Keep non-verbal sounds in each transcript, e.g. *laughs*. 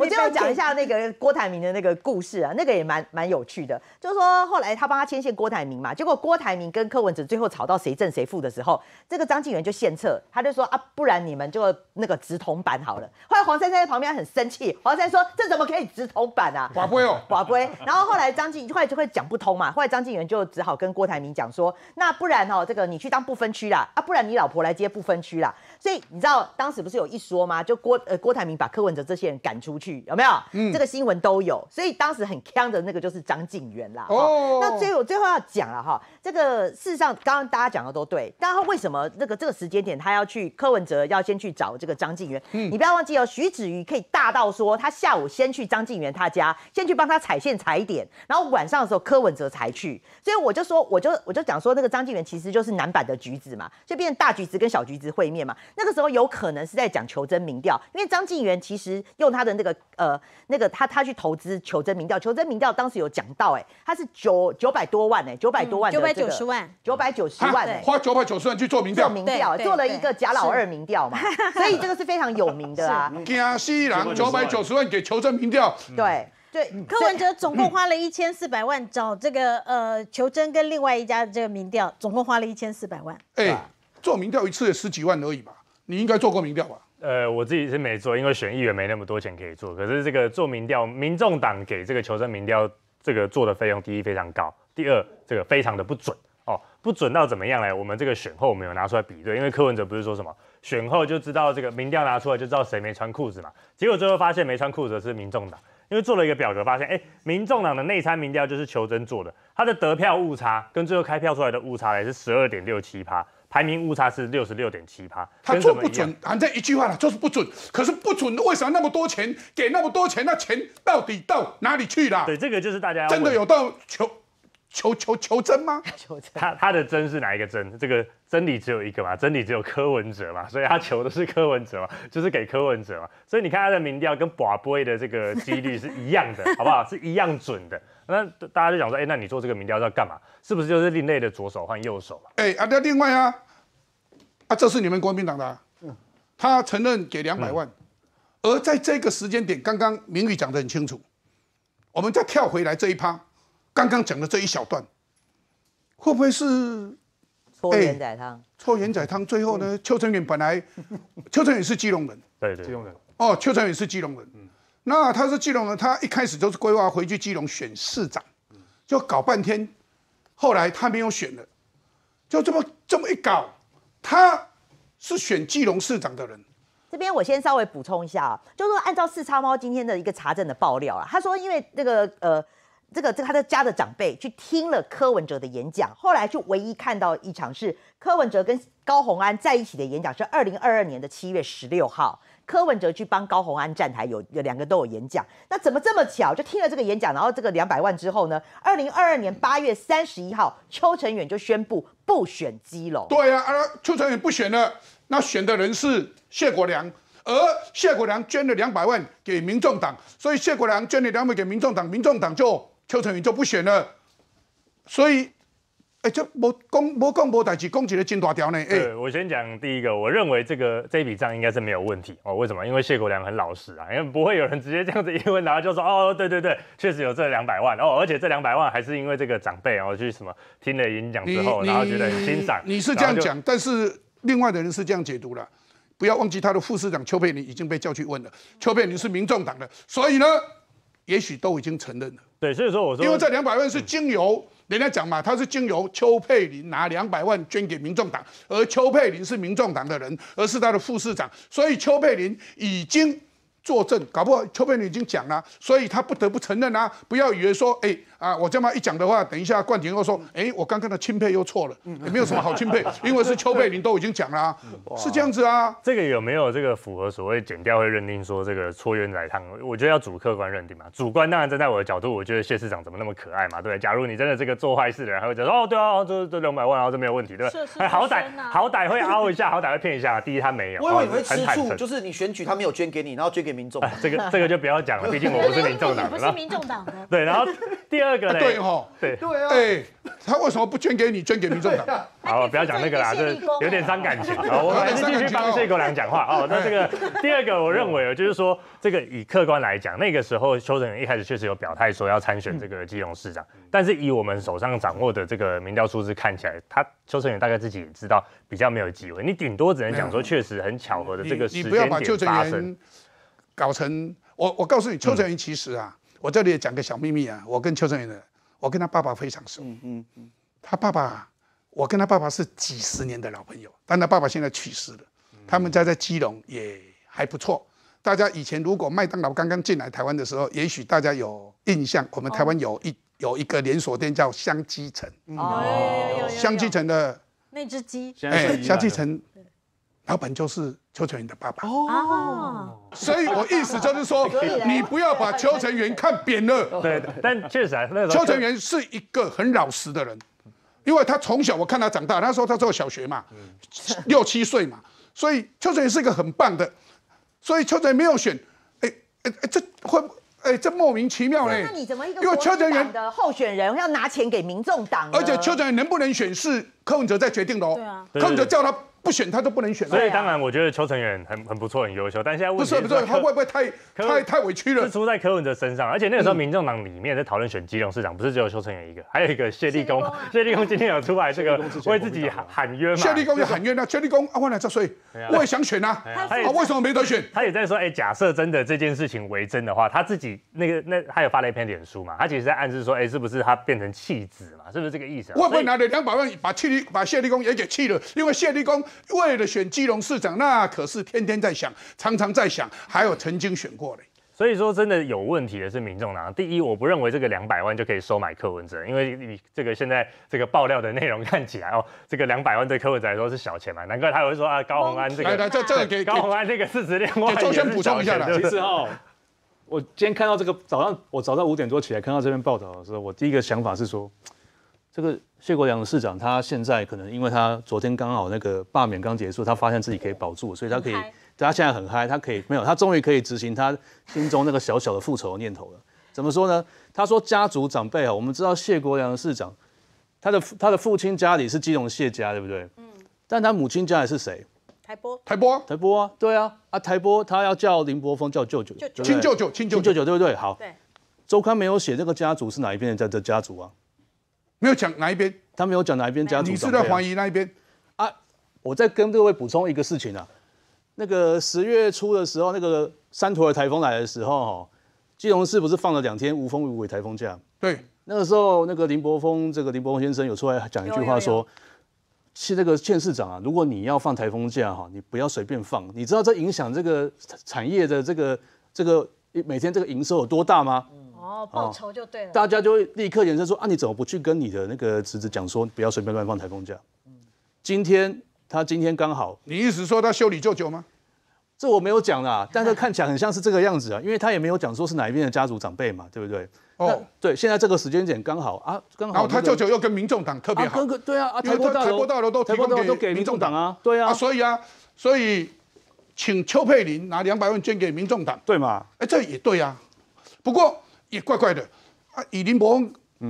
我就要讲一下那个郭台铭的那个故事啊，那个也蛮蛮有趣的。就是说后来他帮他牵线郭台铭嘛，结果郭台铭跟柯文哲最后吵到谁正谁负的时候，这个张敬源就献策，他就说啊，不然你们就那个直通版好了。后来黄珊珊在旁边很生气，黄珊珊说这怎么可以直通版啊？法规哦，法规。然后后来张敬后来就会讲不通嘛，后来张敬源就只好跟郭台铭讲说，那不然哦，这个你去当不分区啦，啊不然你老婆来接不分区啦。所以你知道当时不是有一说吗？就郭呃郭台铭把柯文哲这些人赶出去。有没有？嗯，这个新闻都有，所以当时很香的那个就是张敬源啦。哦，那所以我最后要讲了哈，这个事实上刚刚大家讲的都对，但他为什么那个这个时间点他要去柯文哲，要先去找这个张敬源？嗯，你不要忘记哦，徐子瑜可以大到说他下午先去张敬源他家，先去帮他踩线踩点，然后晚上的时候柯文哲才去。所以我就说，我就我就讲说那个张敬源其实就是男版的橘子嘛，就变成大橘子跟小橘子会面嘛。那个时候有可能是在讲求真民调，因为张敬源其实用他的那个。呃，那个他他去投资求真民调，求真民调当时有讲到，哎，他是九九百多万，哎，九百多万，九百九十万，九百九十万，花九百九十万去做民调，民调做了一个贾老二民调嘛，*laughs* 所以这个是非常有名的啊，惊西人，九百九十万给求真民调，对对，柯文哲总共花了一千四百万找这个呃求真跟另外一家这个民调，总共花了一千四百万，哎，做民调一次十几万而已吧，你应该做过民调吧？呃，我自己是没做，因为选议员没那么多钱可以做。可是这个做民调，民众党给这个求真民调这个做的费用，第一非常高，第二这个非常的不准哦，不准到怎么样嘞？我们这个选后没有拿出来比对，因为柯文哲不是说什么选后就知道这个民调拿出来就知道谁没穿裤子嘛？结果最后发现没穿裤子的是民众党，因为做了一个表格发现，哎，民众党的内参民调就是求真做的，他的得票误差跟最后开票出来的误差也是十二点六七趴。排名误差是六十六点七趴，他做不准，反正一句话了，就是不准。可是不准，为什么那么多钱给那么多钱？那钱到底到哪里去了？对，这个就是大家真的有到求求求求真吗？*laughs* 求真，他他的真是哪一个真？这个真理只有一个嘛，真理只有柯文哲嘛，所以他求的是柯文哲嘛，就是给柯文哲嘛。所以你看他的民调跟 b a r b y 的这个几率是一样的，*laughs* 好不好？是一样准的。那大家就想说，哎，那你做这个民调要干嘛？是不是就是另类的左手换右手嘛？哎，啊，那另外啊。啊，这是你们国民党的，他承认给两百万，而在这个时间点，刚刚明宇讲得很清楚，我们再跳回来这一趴，刚刚讲的这一小段，会不会是搓圆仔汤？搓圆仔汤最后呢？邱成远本来，*laughs* 邱成远是基隆人，对对，基隆人。哦，邱成远是基隆人，那他是基隆人，他一开始就是规划回去基隆选市长，就搞半天，后来他没有选了，就这么这么一搞。他是选基隆市长的人，这边我先稍微补充一下啊，就是说按照四叉猫今天的一个查证的爆料啊，他说因为这个呃。这个，这个他的家的长辈去听了柯文哲的演讲，后来就唯一看到一场是柯文哲跟高红安在一起的演讲，是二零二二年的七月十六号，柯文哲去帮高红安站台，有有两个都有演讲。那怎么这么巧？就听了这个演讲，然后这个两百万之后呢？二零二二年八月三十一号，邱成远就宣布不选基隆。对呀，而邱成远不选了，那选的人是谢国梁，而谢国梁捐了两百万给民众党，所以谢国梁捐了两百给民众党，民众党就。邱成宇就不选了，所以，哎，这没公没公没代级公击的金大条呢？哎，我先讲第一个，我认为这个这笔账应该是没有问题哦。为什么？因为谢国良很老实啊，因为不会有人直接这样子，一问，然后就说哦，对对对，确实有这两百万哦，而且这两百万还是因为这个长辈哦，去什么听了演讲之后，然后觉得很欣赏。你是这样讲，但是另外的人是这样解读了。不要忘记他的副市长邱佩玲已经被叫去问了，邱佩玲是民众党的，所以呢。也许都已经承认了。对，所以说我说，因为这两百万是经由人家讲嘛，他是经由邱佩林拿两百万捐给民众党，而邱佩林是民众党的人，而是他的副市长，所以邱佩林已经作证，搞不好邱佩林已经讲了，所以他不得不承认啊，不要以为说，哎。啊，我这么一讲的话，等一下冠廷又说，哎，我刚刚的钦佩又错了，也没有什么好钦佩，*laughs* 因为是邱佩玲都已经讲了，是这样子啊。这个有没有这个符合所谓减掉会认定说这个搓圆仔汤？我觉得要主客观认定嘛，主观当然站在我的角度，我觉得谢市长怎么那么可爱嘛，对不对？假如你真的这个做坏事的人，还会讲说，哦，对啊，这这两百万，啊，这没有问题，对不对？好歹好歹会凹一下，好歹会骗一下。第一，他没有。我也会吃醋，就是你选举他没有捐给你，然后捐给民众。这个这个就不要讲了，*laughs* 毕竟我不是民众党。*laughs* 不是民众党的。对，然后第二。二个对哈，对对啊，对，他为什么不捐给你，捐给民众党？好，不要讲那个啦，这有点伤感情好，我还是 *laughs* 继续帮谢国良讲话哦。那这个 *laughs* 第二个，我认为啊，就是说这个以客观来讲，那个时候邱成元一开始确实有表态说要参选这个基隆市长，但是以我们手上掌握的这个民调数字看起来，他邱成元大概自己也知道比较没有机会。你顶多只能讲说，确实很巧合的这个时间点发生。搞成我我告诉你，邱成云其实啊。我这里也讲个小秘密啊，我跟邱成云的，我跟他爸爸非常熟。嗯嗯嗯。他爸爸，我跟他爸爸是几十年的老朋友，但他爸爸现在去世了。他们家在基隆也还不错。大家以前如果麦当劳刚刚进来台湾的时候，也许大家有印象，我们台湾有一有一个连锁店叫香鸡城。哦。香鸡城的那只鸡。哎，香鸡城。老板就是邱成云的爸爸。哦。所以我意思就是说，你不要把邱成元看扁了。对，但确实啊，邱成元是一个很老实的人，因为他从小我看他长大，他说他做小学嘛，六七岁嘛，所以邱成元是一个很棒的。所以邱成元没有选，哎哎哎，这会哎这莫名其妙嘞。那你怎么一个的候选人要拿钱给民众党？而且邱成元能不能选是柯文哲在决定的哦。对啊，柯文哲叫他。不选他都不能选，所以当然我觉得邱成远很很不错，很优秀。但现在不是不是他会不会太太太委屈了？是出在柯文哲身上，而且那个时候民众党里面在讨论选基隆市长，不是只有邱成远一个，还有一个谢立功。谢立功 *laughs* 今天有出来这个 *laughs* 为自己喊喊冤嘛？谢立功就喊冤呐，谢立功啊，我来这所以我也想选呐，他为什么没得选？他也在说，哎，假设真的这件事情为真的话，他自己那个那他有发了一篇脸书嘛？他其实，在暗示说，哎，是不是他变成弃子嘛？是不是这个意思？会不会拿了两百万把弃把谢立功也给弃了？因为谢立功。为了选基隆市长，那可是天天在想，常常在想，还有曾经选过的。所以说，真的有问题的是民众党。第一，我不认为这个两百万就可以收买柯文哲，因为你这个现在这个爆料的内容看起来哦，这个两百万对柯文哲来说是小钱嘛。难怪他会说啊，高鸿安这个，这这个给高鸿安这个事实链，杰总先补充一下了。其实哦，我今天看到这个早上，我早上五点多起来看到这篇报道的时候，我第一个想法是说。这个谢国的市长，他现在可能因为他昨天刚好那个罢免刚结束，他发现自己可以保住，所以他可以，他现在很嗨，他可以没有，他终于可以执行他心中那个小小的复仇的念头了。怎么说呢？他说家族长辈啊，我们知道谢国的市长，他的他的父亲家里是基隆谢家，对不对？嗯。但他母亲家里是谁？台波。台波。台波啊，对啊，啊台波，他要叫林柏峰叫舅舅，舅舅，亲舅舅，亲舅舅，对不对？好。对。周刊没有写这个家族是哪一边的家的家族啊？没有讲哪一边，他没有讲哪一边族，你是在怀疑哪一边啊？我再跟各位补充一个事情啊，那个十月初的时候，那个三土尔台风来的时候，哈，基隆市不是放了两天无风无尾台风假？对，那个时候那个林柏峰，这个林柏峰先生有出来讲一句话说，是那个县市长啊，如果你要放台风假哈，你不要随便放，你知道这影响这个产业的这个这个每天这个营收有多大吗？哦，报仇就对了。大家就会立刻衍生说啊，你怎么不去跟你的那个侄子讲说，不要随便乱放台风假？嗯，今天他今天刚好。你意思说他修理舅舅吗？这我没有讲啦，*laughs* 但是看起来很像是这个样子啊，因为他也没有讲说是哪一边的家族长辈嘛，对不对？哦，对，现在这个时间点刚好啊，刚好。然后他舅舅又跟民众党特别好，对啊，啊台台台波大楼都台波大都给民众党啊，对啊，所以啊，所以请邱佩林拿两百万捐给民众党，对吗？哎，这也对啊，不过。也怪怪的，啊，以林伯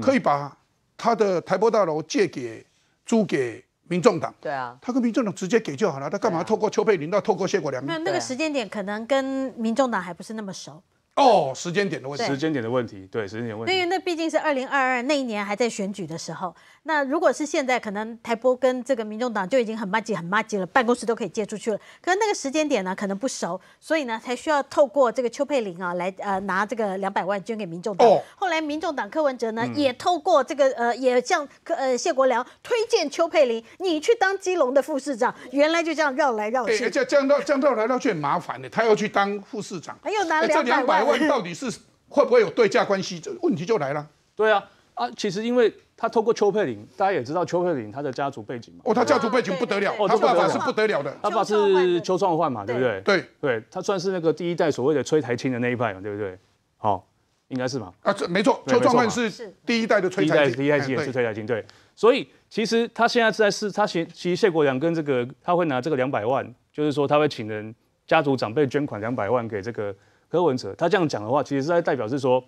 可以把他的台博大楼借给、租给民众党，对啊，他跟民众党直接给就好了，他干嘛透过邱佩林，到透过谢国没那那个时间点可能跟民众党还不是那么熟。哦，时间点的问题，时间点的问题，对，时间点问题。因为那毕竟是二零二二那一年还在选举的时候，那如果是现在，可能台波跟这个民众党就已经很麻吉很麻吉了，办公室都可以借出去了。可是那个时间点呢，可能不熟，所以呢，才需要透过这个邱佩玲啊来呃拿这个两百万捐给民众党。后来民众党柯文哲呢，也透过这个呃也向呃谢国良推荐邱佩玲，你去当基隆的副市长，原来就这样绕来绕去，这样这样绕这样绕来绕去很麻烦的，他要去当副市长，又拿两百万。到底是会不会有对价关系？这问题就来了。对啊，啊，其实因为他透过邱佩玲，大家也知道邱佩玲她的家族背景嘛。哦，她家族背景不得了哦，她爸爸是不得了的，她爸爸是邱壮焕嘛，对不对？对对，他算是那个第一代所谓的崔台青的那一派嘛，对不对？好，应该是嘛。啊，这没错，邱壮焕是第一代的崔台青，第一代也是崔台青，对。所以其实他现在在是，他其其实谢国梁跟这个他会拿这个两百万，就是说他会请人家族长辈捐款两百万给这个。柯文哲他这样讲的话，其实是在代表是说，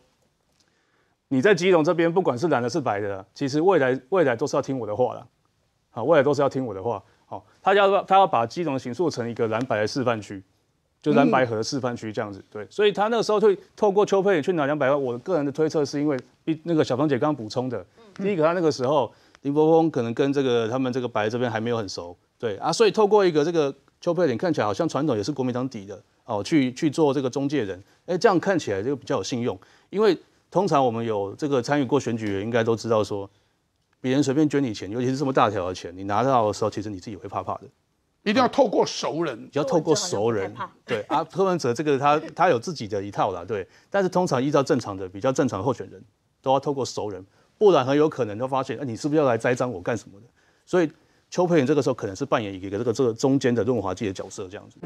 你在基隆这边不管是蓝的是白的，其实未来未来都是要听我的话的，好，未来都是要听我的话。好，他要他要把基隆形做成一个蓝白的示范区，就蓝白合示范区这样子。对，所以他那个时候会透过邱佩典去拿两百万。我个人的推测是因为，那个小芳姐刚刚补充的，第一个，他那个时候林柏峰可能跟这个他们这个白这边还没有很熟，对啊，所以透过一个这个邱佩典看起来好像传统也是国民党底的。哦，去去做这个中介人，哎，这样看起来就比较有信用。因为通常我们有这个参与过选举，人，应该都知道说，别人随便捐你钱，尤其是这么大条的钱，你拿到的时候，其实你自己会怕怕的。一定要透过熟人，要透过熟人，对啊，柯文哲这个他他有自己的一套啦，对。但是通常依照正常的比较正常的候选人，都要透过熟人，不然很有可能就发现，哎，你是不是要来栽赃我干什么的？所以邱培云这个时候可能是扮演一个这个这个中间的润滑剂的角色，这样子。